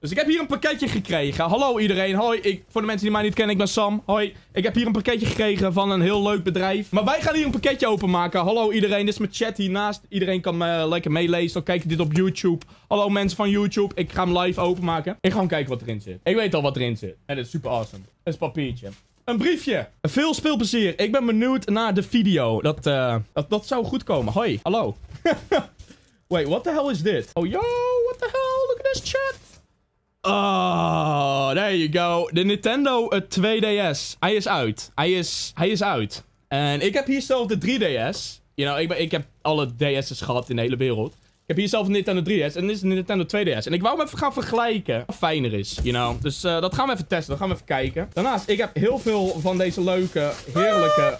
Dus ik heb hier een pakketje gekregen. Hallo iedereen, hoi. Ik, voor de mensen die mij niet kennen, ik ben Sam. Hoi. Ik heb hier een pakketje gekregen van een heel leuk bedrijf. Maar wij gaan hier een pakketje openmaken. Hallo iedereen, dit is mijn chat hiernaast. Iedereen kan eh, lekker meelezen. Dan kijk dit op YouTube. Hallo mensen van YouTube. Ik ga hem live openmaken. Ik ga hem kijken wat erin zit. Ik weet al wat erin zit. En dit is super awesome. Een is papiertje. Een briefje. Veel speelplezier. Ik ben benieuwd naar de video. Dat, eh, dat, dat zou goed komen. Hoi. Hallo. Wait, what the hell is dit? Oh, yo, what the hell? Look at this chat. Oh, there you go. De Nintendo eh, 2DS. Hij is uit. Hij is, hij is uit. En ik heb hier zelf de 3DS. You know, ik, ben, ik heb alle DS's gehad in de hele wereld. Ik heb hier zelf een Nintendo 3DS en dit is een Nintendo 2DS. En ik wou hem even gaan vergelijken. Wat fijner is, you know. Dus eh, dat gaan we even testen. Dat gaan we even kijken. Daarnaast, ik heb heel veel van deze leuke, heerlijke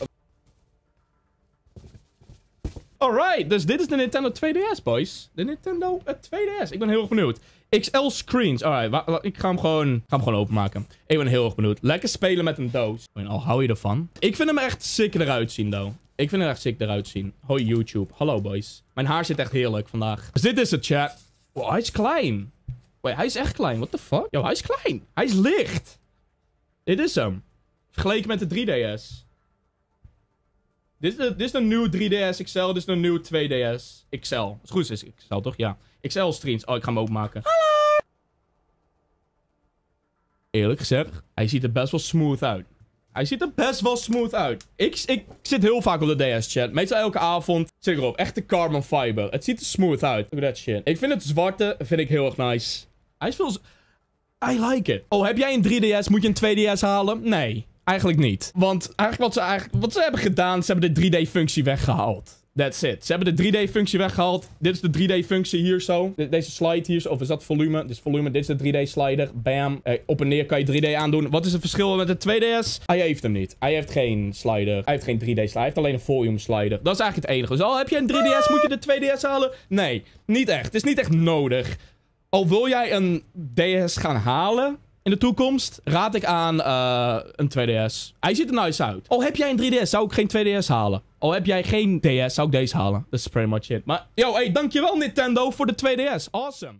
Alright, dus dit is de Nintendo 2DS, boys. De Nintendo 2DS. Eh, ik ben heel erg benieuwd. XL Screens. Alright, ik ga hem, gewoon, ga hem gewoon openmaken. Ik ben heel erg benieuwd. Lekker spelen met een doos. Al hou je ervan. Ik vind hem echt sick eruit zien, though. Ik vind hem echt sick eruit zien. Hoi, YouTube. Hallo, boys. Mijn haar zit echt heerlijk vandaag. Dus dit is het, chat. Wow, hij is klein. Wait, hij is echt klein. What the fuck? Yo, hij is klein. Hij is licht. Dit is hem. Vergeleken met de 3DS. Dit is, dit is een nieuwe 3DS XL, dit is een nieuwe 2DS XL. Als het goed is XL, toch? Ja. XL streams. Oh, ik ga hem openmaken. Hallo! Eerlijk gezegd, hij ziet er best wel smooth uit. Hij ziet er best wel smooth uit. Ik, ik zit heel vaak op de DS-chat. Meestal elke avond zit ik erop. Echte carbon fiber. Het ziet er smooth uit. Look at that shit. Ik vind het zwarte vind ik heel erg nice. Hij is veel... I like it. Oh, heb jij een 3DS? Moet je een 2DS halen? Nee. Eigenlijk niet. Want eigenlijk wat ze, eigenlijk, wat ze hebben gedaan, ze hebben de 3D-functie weggehaald. That's it. Ze hebben de 3D-functie weggehaald. Dit is de 3D-functie hier zo. deze slide hier, of is dat volume? Dit is volume, dit is de 3D-slider. Bam. Eh, op en neer kan je 3D aandoen. Wat is het verschil met de 2DS? Hij heeft hem niet. Hij heeft geen slider. Hij heeft geen 3D-slider. Hij heeft alleen een volume-slider. Dat is eigenlijk het enige. Dus al heb je een 3DS, moet je de 2DS halen? Nee, niet echt. Het is niet echt nodig. Al wil jij een DS gaan halen, in de toekomst raad ik aan eh, een 2DS. Hij ziet er nice uit. Oh, heb jij een 3DS, zou ik geen 2DS halen. Al oh, heb jij geen DS, zou ik deze halen. Dat is pretty much it. Maar, yo, hey, dankjewel Nintendo voor de 2DS. Awesome.